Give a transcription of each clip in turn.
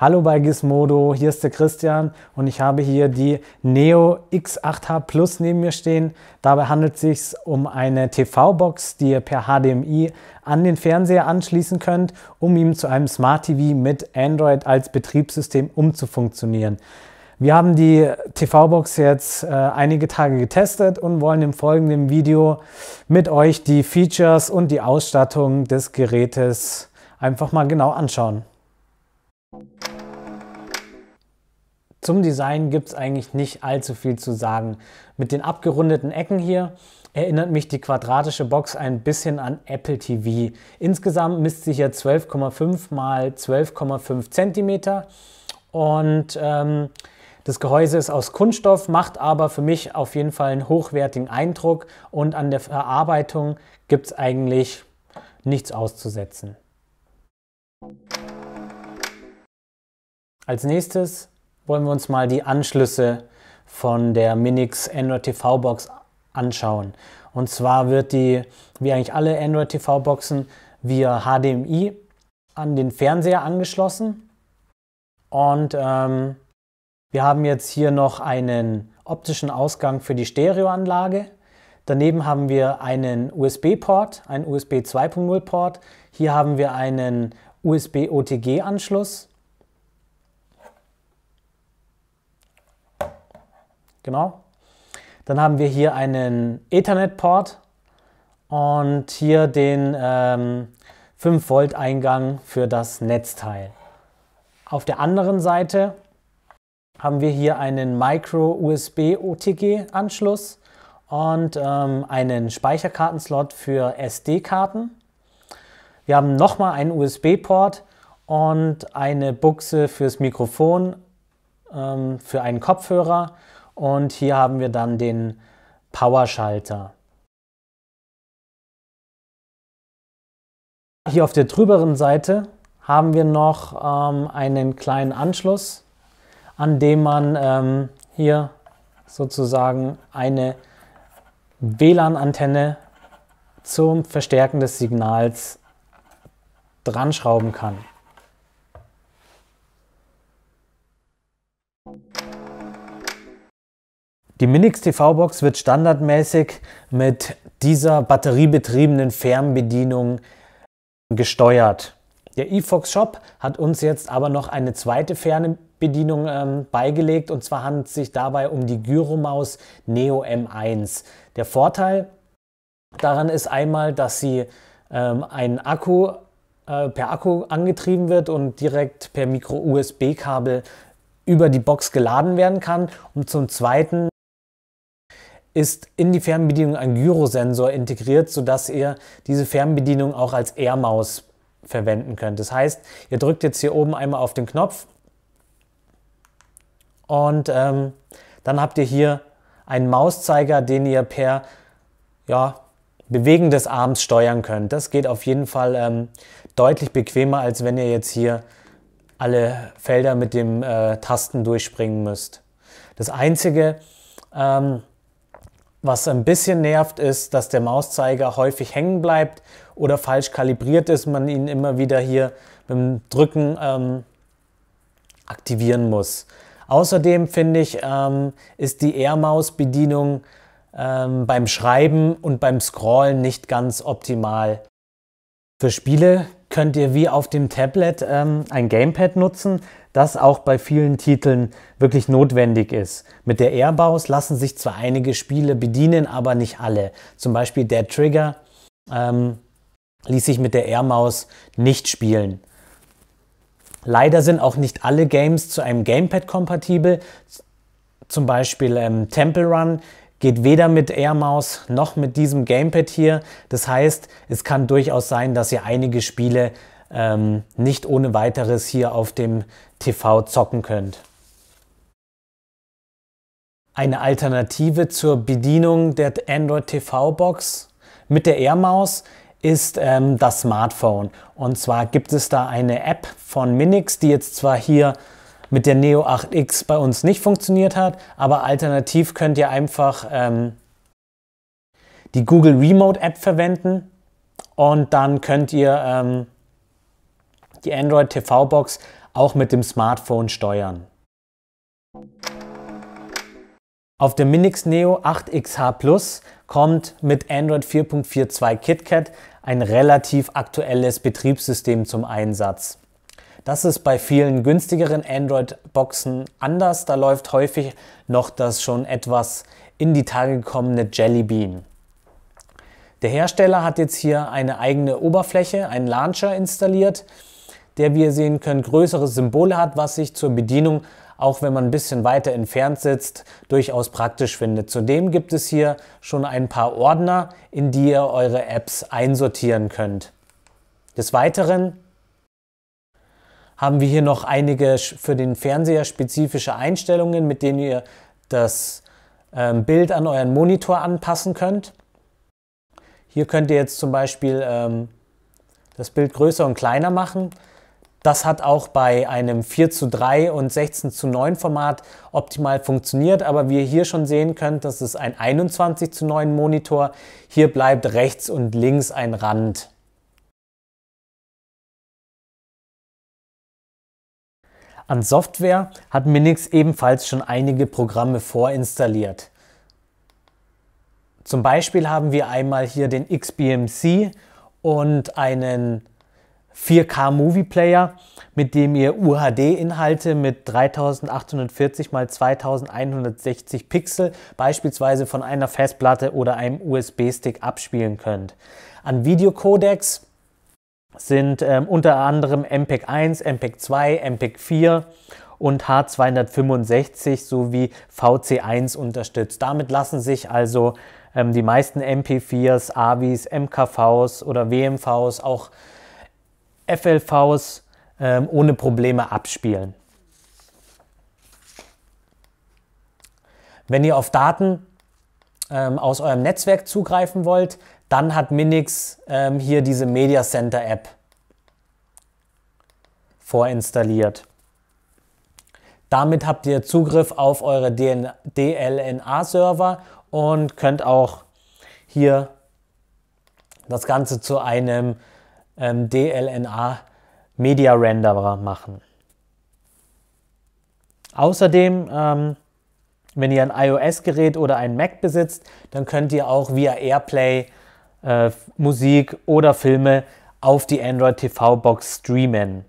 Hallo bei Gizmodo, hier ist der Christian und ich habe hier die Neo X8H Plus neben mir stehen. Dabei handelt es sich um eine TV-Box, die ihr per HDMI an den Fernseher anschließen könnt, um ihm zu einem Smart TV mit Android als Betriebssystem umzufunktionieren. Wir haben die TV-Box jetzt äh, einige Tage getestet und wollen im folgenden Video mit euch die Features und die Ausstattung des Gerätes einfach mal genau anschauen. Zum Design gibt es eigentlich nicht allzu viel zu sagen. Mit den abgerundeten Ecken hier erinnert mich die quadratische Box ein bisschen an Apple TV. Insgesamt misst sie hier 12,5 mal 12,5 cm und ähm, das Gehäuse ist aus Kunststoff, macht aber für mich auf jeden Fall einen hochwertigen Eindruck und an der Verarbeitung gibt es eigentlich nichts auszusetzen. Als nächstes wollen wir uns mal die Anschlüsse von der Minix Android TV Box anschauen. Und zwar wird die, wie eigentlich alle Android TV Boxen, via HDMI an den Fernseher angeschlossen. Und ähm, wir haben jetzt hier noch einen optischen Ausgang für die Stereoanlage. Daneben haben wir einen USB-Port, einen USB 2.0 Port. Hier haben wir einen USB OTG-Anschluss genau. Dann haben wir hier einen Ethernet-Port und hier den ähm, 5-Volt-Eingang für das Netzteil. Auf der anderen Seite haben wir hier einen Micro-USB-OTG-Anschluss und ähm, einen Speicherkartenslot für SD-Karten. Wir haben nochmal einen USB-Port und eine Buchse fürs Mikrofon, ähm, für einen Kopfhörer und hier haben wir dann den Power-Schalter. Hier auf der drüberen Seite haben wir noch ähm, einen kleinen Anschluss, an dem man ähm, hier sozusagen eine WLAN-Antenne zum Verstärken des Signals dran schrauben kann. Die Minix TV-Box wird standardmäßig mit dieser batteriebetriebenen Fernbedienung gesteuert. Der eFox Shop hat uns jetzt aber noch eine zweite Fernbedienung ähm, beigelegt und zwar handelt es sich dabei um die Gyromaus Neo M1. Der Vorteil daran ist einmal, dass sie ähm, einen Akku äh, per Akku angetrieben wird und direkt per Micro-USB-Kabel über die Box geladen werden kann und zum zweiten ist in die Fernbedienung ein Gyrosensor integriert, sodass ihr diese Fernbedienung auch als Airmaus verwenden könnt. Das heißt, ihr drückt jetzt hier oben einmal auf den Knopf und ähm, dann habt ihr hier einen Mauszeiger, den ihr per ja, Bewegen des Arms steuern könnt. Das geht auf jeden Fall ähm, deutlich bequemer, als wenn ihr jetzt hier alle Felder mit dem äh, Tasten durchspringen müsst. Das Einzige, ähm, was ein bisschen nervt, ist, dass der Mauszeiger häufig hängen bleibt oder falsch kalibriert ist, man ihn immer wieder hier mit dem Drücken ähm, aktivieren muss. Außerdem finde ich, ähm, ist die air maus bedienung ähm, beim Schreiben und beim Scrollen nicht ganz optimal. Für Spiele könnt ihr wie auf dem Tablet ähm, ein Gamepad nutzen, das auch bei vielen Titeln wirklich notwendig ist. Mit der Airbows lassen sich zwar einige Spiele bedienen, aber nicht alle. Zum Beispiel der Trigger ähm, ließ sich mit der Airmaus nicht spielen. Leider sind auch nicht alle Games zu einem Gamepad kompatibel. Zum Beispiel ähm, Temple Run geht weder mit Air Mouse noch mit diesem Gamepad hier. Das heißt, es kann durchaus sein, dass ihr einige Spiele ähm, nicht ohne weiteres hier auf dem TV zocken könnt. Eine Alternative zur Bedienung der Android TV Box mit der Air Mouse ist ähm, das Smartphone. Und zwar gibt es da eine App von Minix, die jetzt zwar hier mit der Neo 8X bei uns nicht funktioniert hat. Aber alternativ könnt ihr einfach ähm, die Google Remote App verwenden und dann könnt ihr ähm, die Android TV Box auch mit dem Smartphone steuern. Auf der Minix Neo 8XH Plus kommt mit Android 4.42 KitKat ein relativ aktuelles Betriebssystem zum Einsatz. Das ist bei vielen günstigeren Android-Boxen anders. Da läuft häufig noch das schon etwas in die Tage gekommene Jelly Bean. Der Hersteller hat jetzt hier eine eigene Oberfläche, einen Launcher installiert, der, wie ihr sehen könnt, größere Symbole hat, was sich zur Bedienung, auch wenn man ein bisschen weiter entfernt sitzt, durchaus praktisch findet. Zudem gibt es hier schon ein paar Ordner, in die ihr eure Apps einsortieren könnt. Des Weiteren haben wir hier noch einige für den Fernseher spezifische Einstellungen, mit denen ihr das ähm, Bild an euren Monitor anpassen könnt. Hier könnt ihr jetzt zum Beispiel ähm, das Bild größer und kleiner machen. Das hat auch bei einem 4 zu 3 und 16 zu 9 Format optimal funktioniert, aber wie ihr hier schon sehen könnt, das ist ein 21 zu 9 Monitor. Hier bleibt rechts und links ein Rand. An Software hat Minix ebenfalls schon einige Programme vorinstalliert. Zum Beispiel haben wir einmal hier den XBMC und einen 4K Movie Player, mit dem ihr UHD-Inhalte mit 3840 x 2160 Pixel beispielsweise von einer Festplatte oder einem USB-Stick abspielen könnt. An Videocodecs sind ähm, unter anderem MPEG 1, MPEG 2, MPEG 4 und H265 sowie VC1 unterstützt. Damit lassen sich also ähm, die meisten MP4s, AVIs, MKVs oder WMVs, auch FLVs ähm, ohne Probleme abspielen. Wenn ihr auf Daten ähm, aus eurem Netzwerk zugreifen wollt, dann hat Minix ähm, hier diese Media Center App vorinstalliert. Damit habt ihr Zugriff auf eure DLNA-Server und könnt auch hier das Ganze zu einem ähm, DLNA Media Renderer machen. Außerdem, ähm, wenn ihr ein iOS-Gerät oder ein Mac besitzt, dann könnt ihr auch via AirPlay äh, Musik oder Filme auf die Android TV-Box streamen.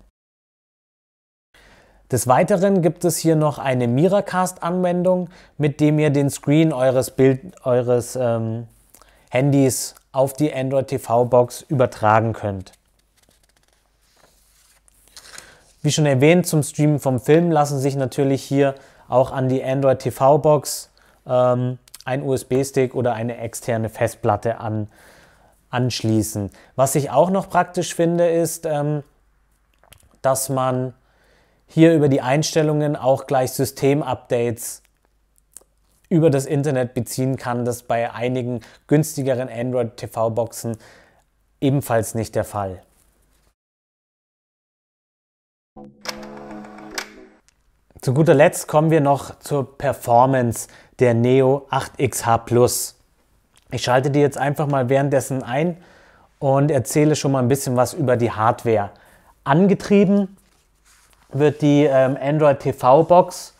Des Weiteren gibt es hier noch eine Miracast-Anwendung, mit dem ihr den Screen eures, Bild, eures ähm, Handys auf die Android TV-Box übertragen könnt. Wie schon erwähnt, zum Streamen vom Film lassen sich natürlich hier auch an die Android TV-Box ähm, ein USB-Stick oder eine externe Festplatte an, anschließen. Was ich auch noch praktisch finde, ist, ähm, dass man hier über die Einstellungen auch gleich Systemupdates über das Internet beziehen kann. Das bei einigen günstigeren Android-TV-Boxen ebenfalls nicht der Fall. Zu guter Letzt kommen wir noch zur Performance der Neo 8XH Plus. Ich schalte die jetzt einfach mal währenddessen ein und erzähle schon mal ein bisschen was über die Hardware. Angetrieben wird die ähm, Android TV Box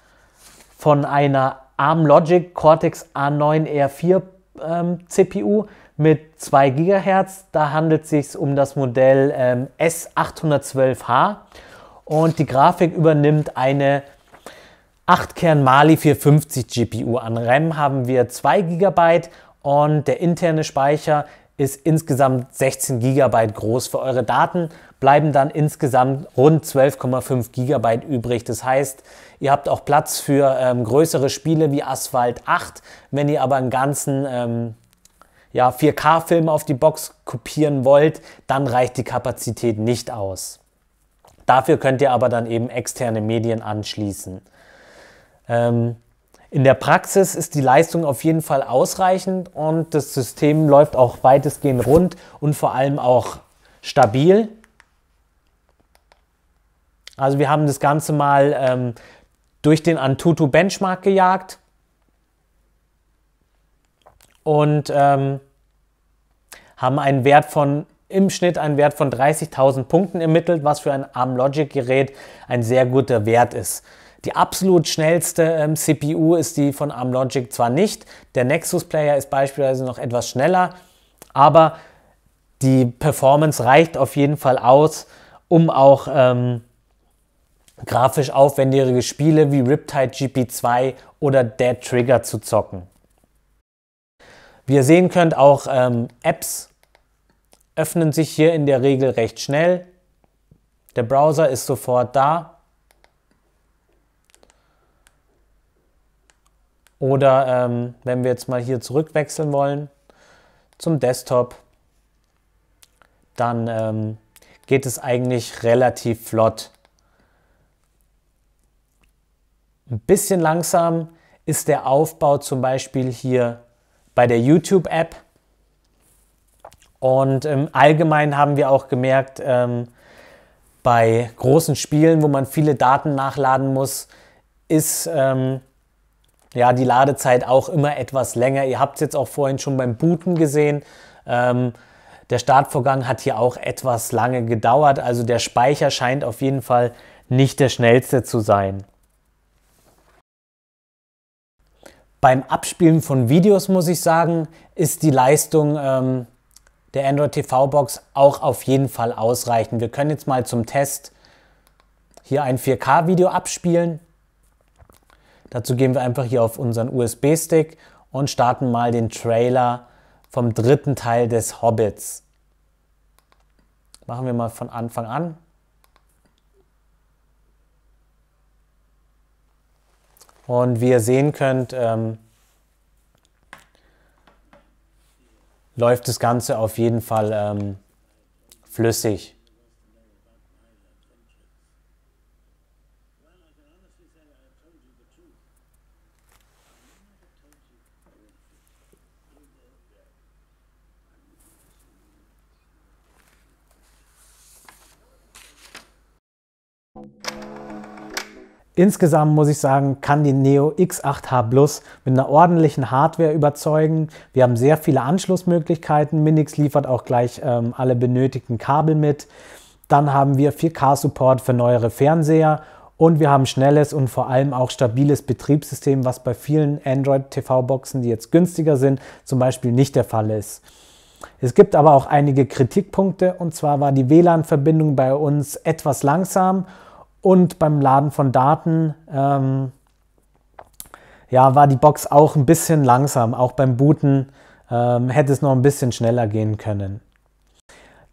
von einer ARM Logic Cortex A9 R4 ähm, CPU mit 2 GHz. Da handelt es sich um das Modell ähm, S812H und die Grafik übernimmt eine 8-Kern Mali 450 GPU. An RAM haben wir 2 GB und der interne Speicher ist insgesamt 16 GB groß. Für eure Daten bleiben dann insgesamt rund 12,5 GB übrig. Das heißt, ihr habt auch Platz für ähm, größere Spiele wie Asphalt 8. Wenn ihr aber einen ganzen ähm, ja, 4K-Film auf die Box kopieren wollt, dann reicht die Kapazität nicht aus. Dafür könnt ihr aber dann eben externe Medien anschließen. Ähm, in der Praxis ist die Leistung auf jeden Fall ausreichend und das System läuft auch weitestgehend rund und vor allem auch stabil. Also wir haben das Ganze mal ähm, durch den Antutu Benchmark gejagt und ähm, haben einen Wert von im Schnitt einen Wert von 30.000 Punkten ermittelt, was für ein ARM Logic Gerät ein sehr guter Wert ist. Die absolut schnellste ähm, CPU ist die von Armlogic zwar nicht, der Nexus Player ist beispielsweise noch etwas schneller, aber die Performance reicht auf jeden Fall aus, um auch ähm, grafisch aufwendigere Spiele wie Riptide GP2 oder Dead Trigger zu zocken. Wie ihr sehen könnt, auch ähm, Apps öffnen sich hier in der Regel recht schnell. Der Browser ist sofort da Oder ähm, wenn wir jetzt mal hier zurückwechseln wollen zum Desktop, dann ähm, geht es eigentlich relativ flott. Ein bisschen langsam ist der Aufbau zum Beispiel hier bei der YouTube-App. Und im ähm, Allgemeinen haben wir auch gemerkt, ähm, bei großen Spielen, wo man viele Daten nachladen muss, ist ähm, ja, die Ladezeit auch immer etwas länger. Ihr habt es jetzt auch vorhin schon beim Booten gesehen. Ähm, der Startvorgang hat hier auch etwas lange gedauert. Also der Speicher scheint auf jeden Fall nicht der schnellste zu sein. Beim Abspielen von Videos, muss ich sagen, ist die Leistung ähm, der Android TV Box auch auf jeden Fall ausreichend. Wir können jetzt mal zum Test hier ein 4K-Video abspielen. Dazu gehen wir einfach hier auf unseren USB-Stick und starten mal den Trailer vom dritten Teil des Hobbits. Machen wir mal von Anfang an. Und wie ihr sehen könnt, ähm, läuft das Ganze auf jeden Fall ähm, flüssig. Insgesamt muss ich sagen, kann die Neo X8H Plus mit einer ordentlichen Hardware überzeugen. Wir haben sehr viele Anschlussmöglichkeiten. Minix liefert auch gleich ähm, alle benötigten Kabel mit. Dann haben wir 4K-Support für neuere Fernseher und wir haben schnelles und vor allem auch stabiles Betriebssystem, was bei vielen Android-TV-Boxen, die jetzt günstiger sind, zum Beispiel nicht der Fall ist. Es gibt aber auch einige Kritikpunkte und zwar war die WLAN-Verbindung bei uns etwas langsam und beim Laden von Daten ähm, ja, war die Box auch ein bisschen langsam. Auch beim Booten ähm, hätte es noch ein bisschen schneller gehen können.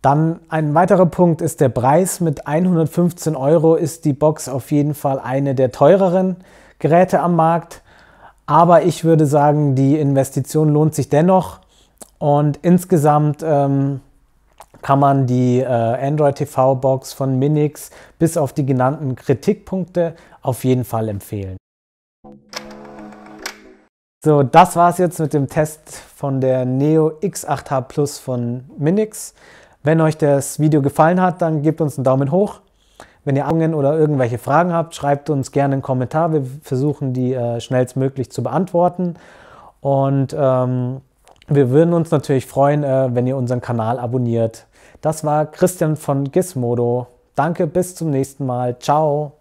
Dann ein weiterer Punkt ist der Preis. Mit 115 Euro ist die Box auf jeden Fall eine der teureren Geräte am Markt. Aber ich würde sagen, die Investition lohnt sich dennoch. Und insgesamt ähm, kann man die äh, Android TV Box von Minix bis auf die genannten Kritikpunkte auf jeden Fall empfehlen. So, das war es jetzt mit dem Test von der Neo X8H Plus von Minix. Wenn euch das Video gefallen hat, dann gebt uns einen Daumen hoch. Wenn ihr Angen oder irgendwelche Fragen habt, schreibt uns gerne einen Kommentar. Wir versuchen die äh, schnellstmöglich zu beantworten. Und ähm, wir würden uns natürlich freuen, äh, wenn ihr unseren Kanal abonniert. Das war Christian von Gizmodo. Danke, bis zum nächsten Mal. Ciao.